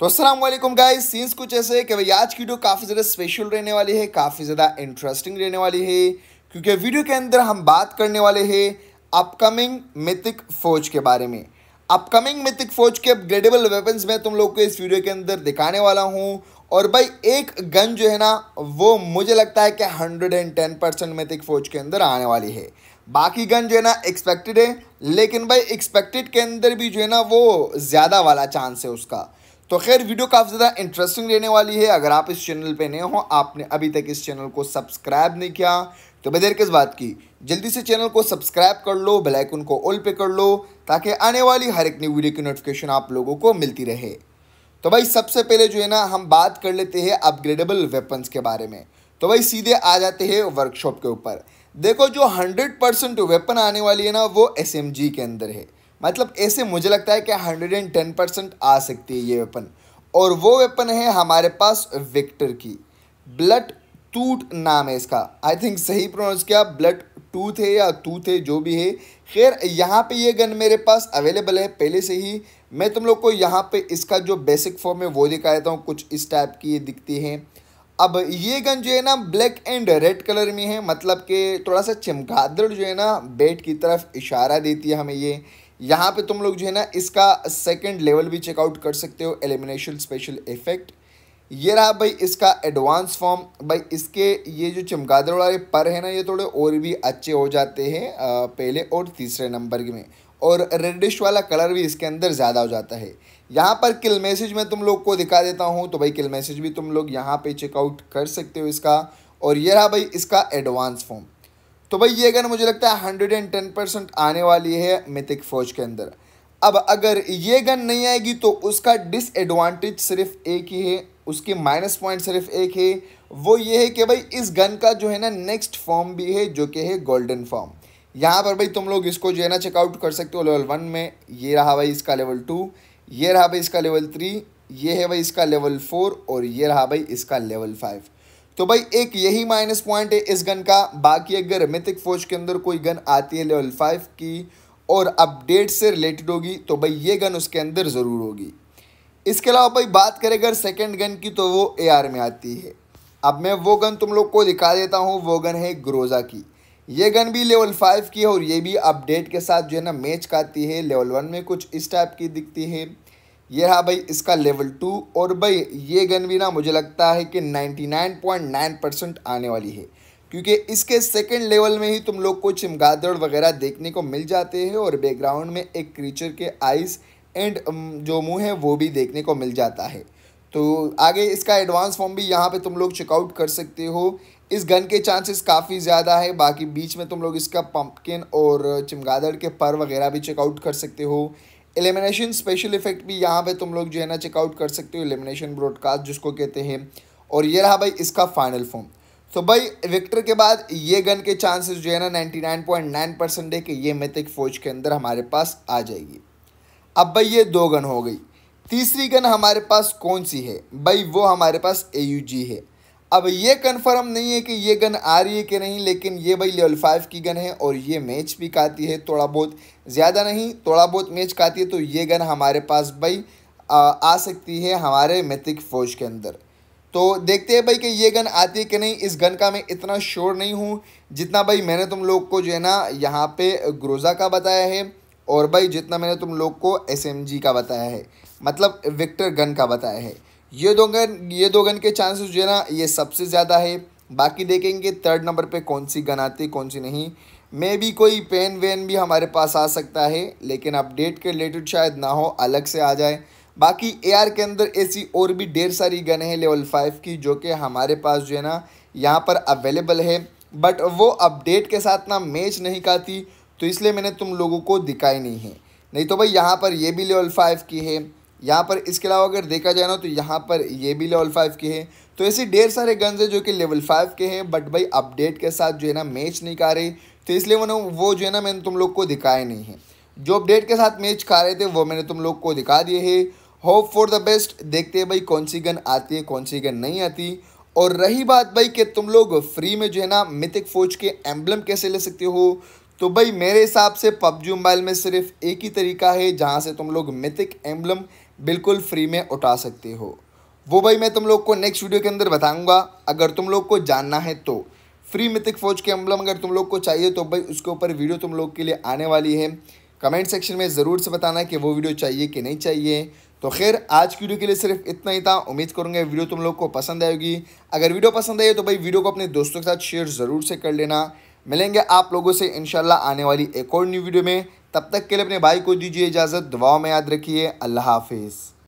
तो Aslam guys scenes कुछ ऐसे है कि भाई आज की वीडियो काफ़ी ज़्यादा स्पेशल रहने वाली है काफ़ी ज़्यादा इंटरेस्टिंग रहने वाली है क्योंकि वीडियो के अंदर हम बात करने वाले हैं अपकमिंग मिथिक फ़ौज के बारे में अपकमिंग मिथिक फ़ौज के अपग्रेडेबल वेपन्स मैं तुम लोग को इस वीडियो के अंदर दिखाने वाला हूँ और भाई एक गन जो है ना वो मुझे लगता है कि हंड्रेड एंड टेन परसेंट मिथिक फ़ौज के अंदर आने वाली है बाकी गन जो है ना एक्सपेक्टेड है लेकिन भाई एक्सपेक्टेड के अंदर भी जो है ना वो ज़्यादा वाला चांस है उसका तो खैर वीडियो काफ़ी ज़्यादा इंटरेस्टिंग रहने वाली है अगर आप इस चैनल पे नए हो आपने अभी तक इस चैनल को सब्सक्राइब नहीं किया तो बदेर किस बात की जल्दी से चैनल को सब्सक्राइब कर लो बेलाइकन को ऑल पे कर लो ताकि आने वाली हर एक नई वीडियो की नोटिफिकेशन आप लोगों को मिलती रहे तो भाई सबसे पहले जो है ना हम बात कर लेते हैं अपग्रेडेबल वेपन्स के बारे में तो भाई सीधे आ जाते हैं वर्कशॉप के ऊपर देखो जो हंड्रेड परसेंट वेपन आने वाली है ना वो एस के अंदर है मतलब ऐसे मुझे लगता है कि हंड्रेड एंड टेन परसेंट आ सकती है ये वेपन और वो वेपन है हमारे पास विक्टर की ब्लड टूट नाम है इसका आई थिंक सही प्रोनाउंस किया ब्लड टूथ है या टूथ है जो भी है खैर यहाँ पे ये गन मेरे पास अवेलेबल है पहले से ही मैं तुम लोग को यहाँ पे इसका जो बेसिक फॉर्म है वो दिखा देता हूँ कुछ इस टाइप की ये दिखती है अब ये गन जो है ना ब्लैक एंड रेड कलर में है मतलब कि थोड़ा सा चमकादड़ जो है ना बेट की तरफ इशारा देती है हमें ये यहाँ पे तुम लोग जो है ना इसका सेकंड लेवल भी चेकआउट कर सकते हो एलिमिनेशन स्पेशल इफेक्ट ये रहा भाई इसका एडवांस फॉर्म भाई इसके ये जो चमकादड़ वाले पर है ना ये थोड़े और भी अच्छे हो जाते हैं पहले और तीसरे नंबर में और रेडिश वाला कलर भी इसके अंदर ज़्यादा हो जाता है यहाँ पर किल मैसेज मैं तुम लोग को दिखा देता हूँ तो भाई किल मैसेज भी तुम लोग यहाँ पे चेकआउट कर सकते हो इसका और ये रहा भाई इसका एडवांस फॉर्म तो भाई ये गन मुझे लगता है हंड्रेड एंड टेन परसेंट आने वाली है मिथिक फौज के अंदर अब अगर ये गन नहीं आएगी तो उसका डिसएडवांटेज सिर्फ एक ही है उसके माइनस पॉइंट सिर्फ एक है वो ये है कि भाई इस गन का जो है ना नेक्स्ट फॉर्म भी है जो कि है गोल्डन फॉर्म यहाँ पर भाई तुम लोग इसको जो है ना चेकआउट कर सकते हो लेवल वन में ये रहा भाई इसका लेवल टू ये रहा भाई इसका लेवल थ्री ये है भाई इसका लेवल फोर और ये रहा भाई इसका लेवल फाइव तो भाई एक यही माइनस पॉइंट है इस गन का बाकी अगर मिथिक फौज के अंदर कोई गन आती है लेवल फाइव की और अपडेट से रिलेटेड होगी तो भाई ये गन उसके अंदर ज़रूर होगी इसके अलावा भाई बात करें अगर सेकेंड गन की तो वो ए में आती है अब मैं वो गन तुम लोग को दिखा देता हूँ वो गन है ग्रोज़ा की ये गन भी लेवल फाइव की है और ये भी अपडेट के साथ जो है ना मैच खाती है लेवल वन में कुछ इस टाइप की दिखती है ये रहा भाई इसका लेवल टू और भाई ये गन भी ना मुझे लगता है कि 99.9 परसेंट आने वाली है क्योंकि इसके सेकेंड लेवल में ही तुम लोग को चिमगादड़ वगैरह देखने को मिल जाते हैं और बैकग्राउंड में एक क्रीचर के आइस एंड um, जो मुंह है वो भी देखने को मिल जाता है तो आगे इसका एडवांस फॉर्म भी यहाँ पर तुम लोग चेकआउट कर सकते हो इस गन के चांसेस काफ़ी ज़्यादा है बाकी बीच में तुम लोग इसका पंपकिन और चिमगादड़ के पर वगैरह भी चेकआउट कर सकते हो एलिमिनेशन स्पेशल इफेक्ट भी यहाँ पे तुम लोग जो है ना चेकआउट कर सकते हो एलिमिनेशन ब्रॉडकास्ट जिसको कहते हैं और ये रहा भाई इसका फाइनल फॉर्म तो भाई विक्टर के बाद ये गन के चांसेस जो है ना नाइन परसेंट है कि ये मिथिक फौज के अंदर हमारे पास आ जाएगी अब भाई ये दो गन हो गई तीसरी गन हमारे पास कौन सी है भाई वो हमारे पास ए है अब ये कंफर्म नहीं है कि ये गन आ रही है कि नहीं लेकिन ये भाई लेवल फाइव की गन है और ये मैच भी काती है थोड़ा बहुत ज़्यादा नहीं थोड़ा बहुत मैच काती है तो ये गन हमारे पास भाई आ, आ सकती है हमारे मैथिक फौज के अंदर तो देखते हैं भाई कि ये गन आती है कि नहीं इस गन का मैं इतना श्योर नहीं हूँ जितना भाई मैंने तुम लोग को जो है ना यहाँ पे ग्रोज़ा का बताया है और भाई जितना मैंने तुम लोग को एस का बताया है मतलब विक्टर गन का बताया है ये दो गन ये दो गन के चांसेस जो है ना ये सबसे ज़्यादा है बाकी देखेंगे थर्ड नंबर पे कौन सी गन आती कौन सी नहीं मे भी कोई पेन वेन भी हमारे पास आ सकता है लेकिन अपडेट के रिलेटेड शायद ना हो अलग से आ जाए बाकी एआर के अंदर ऐसी और भी ढेर सारी गन है लेवल फाइव की जो कि हमारे पास जो है ना यहाँ पर अवेलेबल है बट वो अपडेट के साथ ना मैच नहीं खाती तो इसलिए मैंने तुम लोगों को दिखाई नहीं है नहीं तो भाई यहाँ पर ये भी लेवल फाइव की है यहाँ पर इसके अलावा अगर देखा जाए ना तो यहाँ पर ये भी लेवल फाइव के हैं तो ऐसे ढेर सारे गन्स हैं जो कि लेवल फाइव के हैं बट भाई अपडेट के साथ जो है ना मैच नहीं खा रहे तो इसलिए मैंने वो जो है ना मैंने तुम लोग को दिखाए नहीं है जो अपडेट के साथ मैच खा रहे थे वो मैंने तुम लोग को दिखा दिए है होप फॉर द बेस्ट देखते हैं भाई कौन सी गन आती है कौन सी गन नहीं आती और रही बात भाई कि तुम लोग फ्री में जो है ना मिथिक फौज के एम्बलम कैसे ले सकते हो तो भाई मेरे हिसाब से पबजी मोबाइल में सिर्फ एक ही तरीका है जहाँ से तुम लोग मिथिक एम्बलम बिल्कुल फ्री में उठा सकते हो वो भाई मैं तुम लोग को नेक्स्ट वीडियो के अंदर बताऊंगा अगर तुम लोग को जानना है तो फ्री मिथिक फौज के एम्बलम अगर तुम लोग को चाहिए तो भाई उसके ऊपर वीडियो तुम लोग के लिए आने वाली है कमेंट सेक्शन में ज़रूर से बताना कि वो वीडियो चाहिए कि नहीं चाहिए तो खैर आज की वीडियो के लिए सिर्फ इतना ही था उम्मीद करूँगा वीडियो तुम लोग को पसंद आएगी अगर वीडियो पसंद आई तो भाई वीडियो को अपने दोस्तों के साथ शेयर ज़रूर से कर लेना मिलेंगे आप लोगों से इन आने वाली एक और न्यू वीडियो में तब तक के लिए अपने भाई को दीजिए इजाज़त दुआओं में याद रखिए अल्लाह हाफिज़